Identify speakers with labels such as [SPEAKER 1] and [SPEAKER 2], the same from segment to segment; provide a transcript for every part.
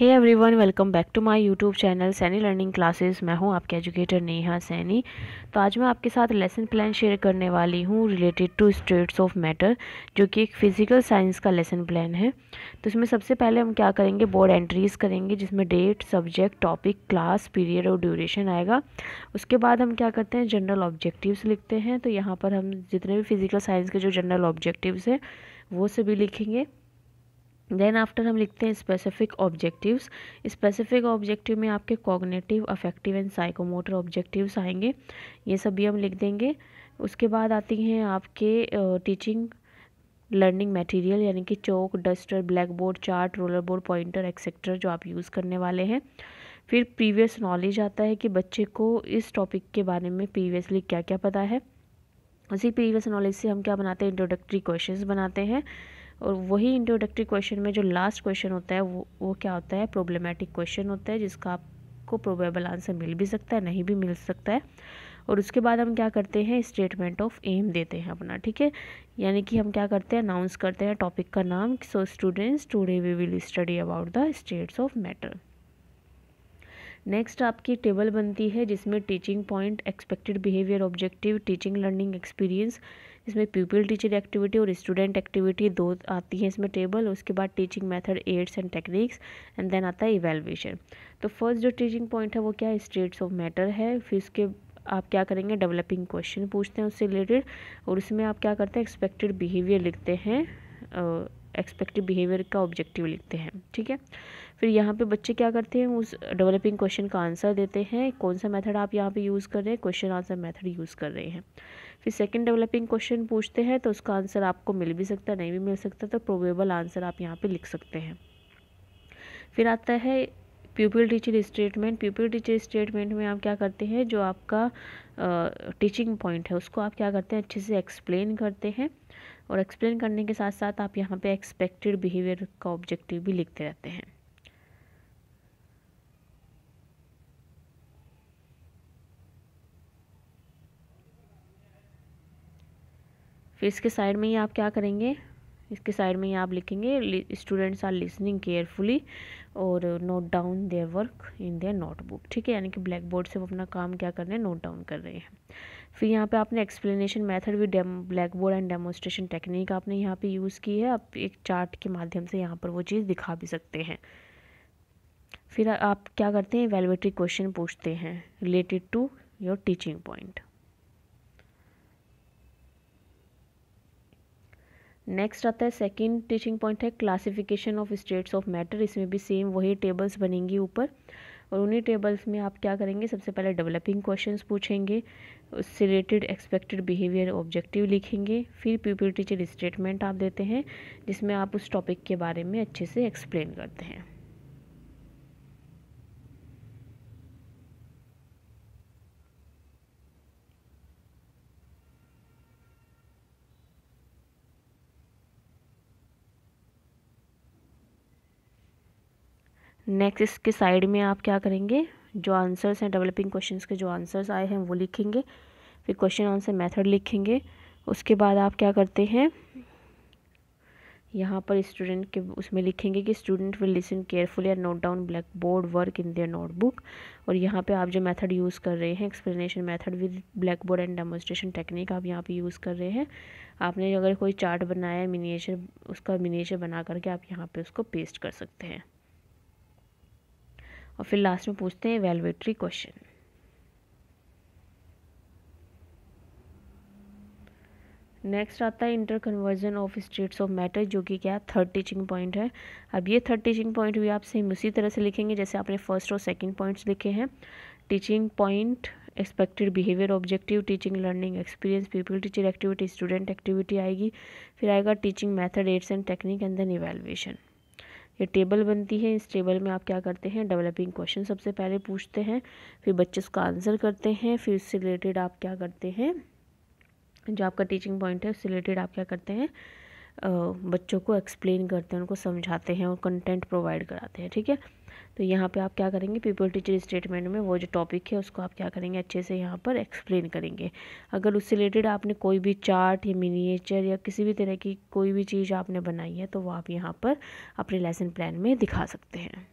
[SPEAKER 1] hey everyone welcome back to my YouTube channel Saini learning classes मैं हूं आपके educator Neha Saini तो आज मैं आपके साथ लेसन प्लान शेयर करने वाली हूं related to states of matter जो कि एक फ़िज़िकल साइंस का लेसन प्लान है तो इसमें सबसे पहले हम क्या करेंगे बोर्ड एंट्रीज़ करेंगे जिसमें date subject topic class period और ड्यूरेशन आएगा उसके बाद हम क्या करते हैं जनरल ऑब्जेक्टिव्स लिखते हैं तो यहाँ पर हम जितने भी फ़िज़िकल साइंस के जो जनरल ऑब्जेक्टिव हैं वो सभी लिखेंगे देन आफ्टर हम लिखते हैं स्पेसिफिक ऑब्जेक्टिव्स स्पेसिफिक ऑब्जेक्टिव में आपके cognitive affective and psychomotor objectives आएंगे ये सब भी हम लिख देंगे उसके बाद आती हैं आपके टीचिंग लर्निंग मटेरियल यानी कि chalk duster blackboard chart roller board pointer etcetera जो आप यूज़ करने वाले हैं फिर प्रीवियस नॉलेज आता है कि बच्चे को इस टॉपिक के बारे में प्रीवियसली क्या क्या पता है उसी प्रीवियस नॉलेज से हम क्या बनाते हैं इंट्रोडक्टरी क्वेश्चंस बनाते हैं और वही इंट्रोडक्टरी क्वेश्चन में जो लास्ट क्वेश्चन होता है वो वो क्या होता है प्रॉब्लमेटिक क्वेश्चन होता है जिसका आपको प्रोबेबल आंसर मिल भी सकता है नहीं भी मिल सकता है और उसके बाद हम क्या करते हैं स्टेटमेंट ऑफ एम देते हैं अपना ठीक है यानी कि हम क्या करते हैं अनाउंस करते हैं टॉपिक का नाम so students today we will study about the states of matter next आपकी टेबल बनती है जिसमें teaching point expected behaviour objective teaching learning experience इसमें पीपल टीचर एक्टिविटी और स्टूडेंट एक्टिविटी दो आती हैं इसमें टेबल उसके बाद teaching method aids and techniques and then आता है इवेलुएशन तो फर्स्ट जो टीचिंग पॉइंट है वो क्या है स्टेट्स ऑफ मैटर है फिर उसके आप क्या करेंगे डेवलपिंग क्वेश्चन पूछते हैं उससे रिलेटेड और उसमें आप क्या करते हैं एक्सपेक्टेड बिहेवियर लिखते हैं एक्सपेक्टेड बिहेवियर का ऑब्जेक्टिव लिखते हैं ठीक है फिर यहाँ पे बच्चे क्या करते हैं उस डेवलपिंग क्वेश्चन का आंसर देते हैं कौन सा मेथड आप यहाँ पे यूज़ कर रहे हैं क्वेश्चन आंसर मेथड यूज़ कर रहे हैं फिर सेकंड डेवलपिंग क्वेश्चन पूछते हैं तो उसका आंसर आपको मिल भी सकता है नहीं भी मिल सकता तो प्रोबेबल आंसर आप यहाँ पे लिख सकते हैं फिर आता है pupil teacher statement pupil teacher statement में आप क्या करते हैं जो आपका टीचिंग पॉइंट है उसको आप क्या करते हैं अच्छे से एक्सप्लेन करते हैं और एक्सप्लेन करने के साथ साथ आप यहाँ पे एक्सपेक्टेड बिहेवियर का ऑब्जेक्टिव भी लिखते रहते हैं फिर इसके साइड में ही आप क्या करेंगे इसके साइड में ही आप लिखेंगे स्टूडेंट्स आर लिसनिंग केयरफुली और note down their work in their notebook ठीक है यानी कि ब्लैक बोर्ड से वो अपना काम क्या कर रहे हैं नोट डाउन कर रहे हैं फिर यहाँ पे आपने एक्सप्लेनेशन मेथड भी डेम black board and demonstration technique आपने यहाँ पे यूज़ की है आप एक चार्ट के माध्यम से यहाँ पर वो चीज़ दिखा भी सकते हैं फिर आप क्या करते हैं वेलवेटरी क्वेश्चन पूछते हैं related to your teaching point next आता है सेकंड टीचिंग पॉइंट है classification of states of matter इसमें भी सेम वही टेबल्स बनेंगी ऊपर और उन्हीं टेबल्स में आप क्या करेंगे सबसे पहले डेवलपिंग क्वेश्चंस पूछेंगे उससे रिलेटेड एक्सपेक्टेड बिहेवियर ऑब्जेक्टिव लिखेंगे फिर पीपल टीचर स्टेटमेंट आप देते हैं जिसमें आप उस टॉपिक के बारे में अच्छे से एक्सप्लेन करते हैं नेक्स्ट इसके साइड में आप क्या करेंगे जो आंसर्स हैं डेवलपिंग क्वेश्चंस के जो आंसर्स आए हैं वो लिखेंगे फिर क्वेश्चन आंसर मेथड लिखेंगे उसके बाद आप क्या करते हैं यहाँ पर स्टूडेंट के उसमें लिखेंगे कि student will listen carefully and note down black board work in their notebook और यहाँ पे आप जो मेथड यूज़ कर रहे हैं explanation method with black board and demonstration technique आप यहाँ पे यूज़ कर रहे हैं आपने अगर कोई चार्ट बनाया है मिनीचर उसका मिनीचर बना करके आप यहाँ पे उसको पेस्ट कर सकते हैं और फिर लास्ट में पूछते हैं वेलवेटरी क्वेश्चन नेक्स्ट आता है interconversion of states of matter जो कि क्या थर्ड टीचिंग पॉइंट है अब ये थर्ड टीचिंग पॉइंट भी आप सेम उसी तरह से लिखेंगे जैसे आपने फर्स्ट और सेकंड पॉइंट्स लिखे हैं teaching point expected behaviour objective teaching learning experience people teacher activity student activity आएगी फिर आएगा teaching method aids and technique and then evaluation ये टेबल बनती है इस टेबल में आप क्या करते हैं डेवलपिंग क्वेश्चन सबसे पहले पूछते हैं फिर बच्चे उसका आंसर करते हैं फिर उससे रिलेटेड आप क्या करते हैं जो आपका टीचिंग पॉइंट है उससे रिलेटेड आप क्या करते हैं बच्चों को एक्सप्लेन करते हैं उनको समझाते हैं और कंटेंट प्रोवाइड कराते हैं ठीक है तो यहाँ पे आप क्या करेंगे पीपल टीचर स्टेटमेंट में वो जो टॉपिक है उसको आप क्या करेंगे अच्छे से यहाँ पर एक्सप्लेन करेंगे अगर उससे रिलेटेड आपने कोई भी चार्ट या मिनिएचर या किसी भी तरह की कोई भी चीज़ आपने बनाई है तो वो आप यहाँ पर अपने लेसन प्लान में दिखा सकते हैं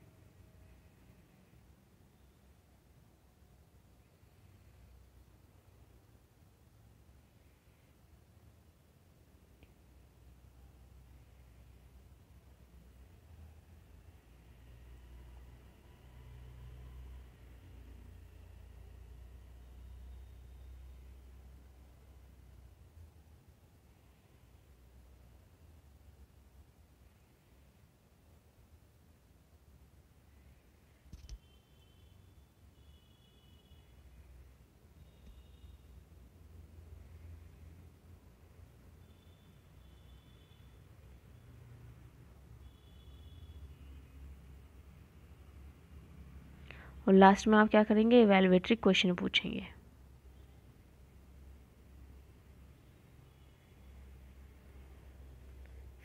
[SPEAKER 1] और लास्ट में आप क्या करेंगे एवेलवेटरी क्वेश्चन पूछेंगे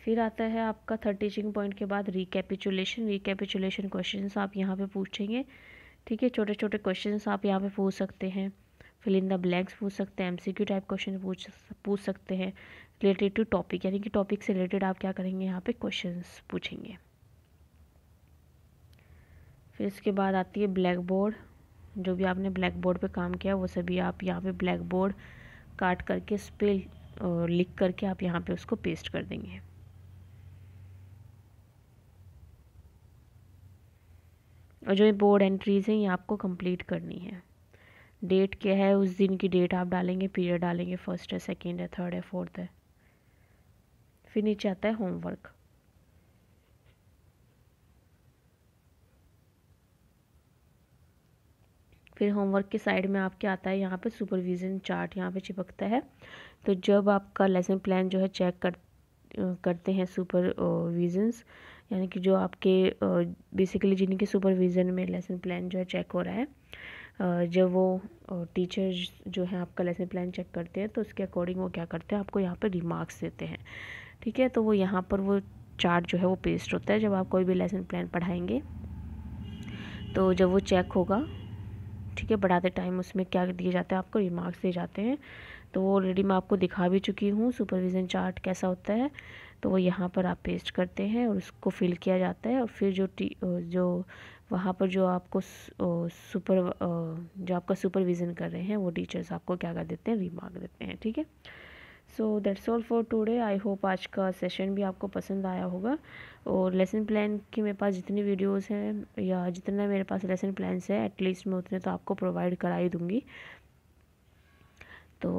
[SPEAKER 1] फिर आता है आपका थर्ड टीचिंग पॉइंट के बाद रिकेपिचुलेशन रिकेपिचुलेशन क्वेश्चन आप यहाँ पे पूछेंगे ठीक है छोटे छोटे क्वेश्चन आप यहाँ पे पूछ सकते हैं फिल इन द ब्लैंक्स पूछ सकते हैं एमसीक्यू टाइप क्वेश्चन पूछ पूछ सकते हैं रिलेटेड टू टॉपिक यानी कि टॉपिक से रिलेटेड आप क्या करेंगे यहाँ पे क्वेश्चन पूछेंगे फिर इसके बाद आती है ब्लैक बोर्ड जो भी आपने ब्लैक बोर्ड पर काम किया वो सभी आप यहाँ पर ब्लैक बोर्ड काट करके इस पर लिख करके आप यहाँ पे उसको पेस्ट कर देंगे और जो ये बोर्ड एंट्रीज़ हैं ये आपको कंप्लीट करनी है डेट क्या है उस दिन की डेट आप डालेंगे पीरियड डालेंगे फर्स्ट है सेकेंड है थर्ड है फोर्थ है फिर नीचे आता है होमवर्क फिर होमवर्क के साइड में आपके आता है यहाँ पे सुपरविज़न चार्ट यहाँ पे चिपकता है तो जब आपका लेसन प्लान जो है चेक कर करते हैं सुपरविज़न्स यानी कि जो आपके बेसिकली जिनके सुपरविज़न में लेसन प्लान जो है चेक हो रहा है जब वो टीचर जो है आपका लेसन प्लान चेक करते हैं तो उसके अकॉर्डिंग वो क्या करते हैं आपको यहाँ पर रिमार्क्स देते हैं ठीक है तो वो यहाँ पर वो चार्ट जो है वो पेस्ट होता है जब आप कोई भी लेसन प्लान पढ़ाएंगे तो जब वो चेक होगा ठीक है बढ़ाते टाइम उसमें क्या दिए जाते हैं आपको रिमार्क्स दिए जाते हैं तो वो ऑलरेडी मैं आपको दिखा भी चुकी हूँ सुपरविज़न चार्ट कैसा होता है तो वो यहाँ पर आप पेस्ट करते हैं और उसको फिल किया जाता है और फिर जो टी जो वहाँ पर जो आपको सुपर जो आपका सुपरविज़न कर रहे हैं वो टीचर्स आपको क्या कर देते हैं रिमार्क देते हैं ठीक है so that's all for today I hope आज का सेशन भी आपको पसंद आया होगा और लेसन प्लान की मेरे पास जितनी वीडियोस हैं या जितना मेरे पास लेसन प्लान्स है एटलीस्ट मैं उतने तो आपको प्रोवाइड करा ही दूँगी तो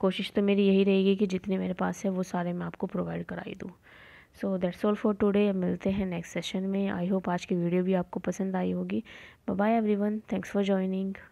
[SPEAKER 1] कोशिश तो मेरी यही रहेगी कि जितने मेरे पास है वो सारे मैं आपको प्रोवाइड करा ही दूँ so that's all for today मिलते हैं नेक्स्ट सेशन में आई होप आज की वीडियो भी आपको पसंद आई होगी bye everyone thanks for joining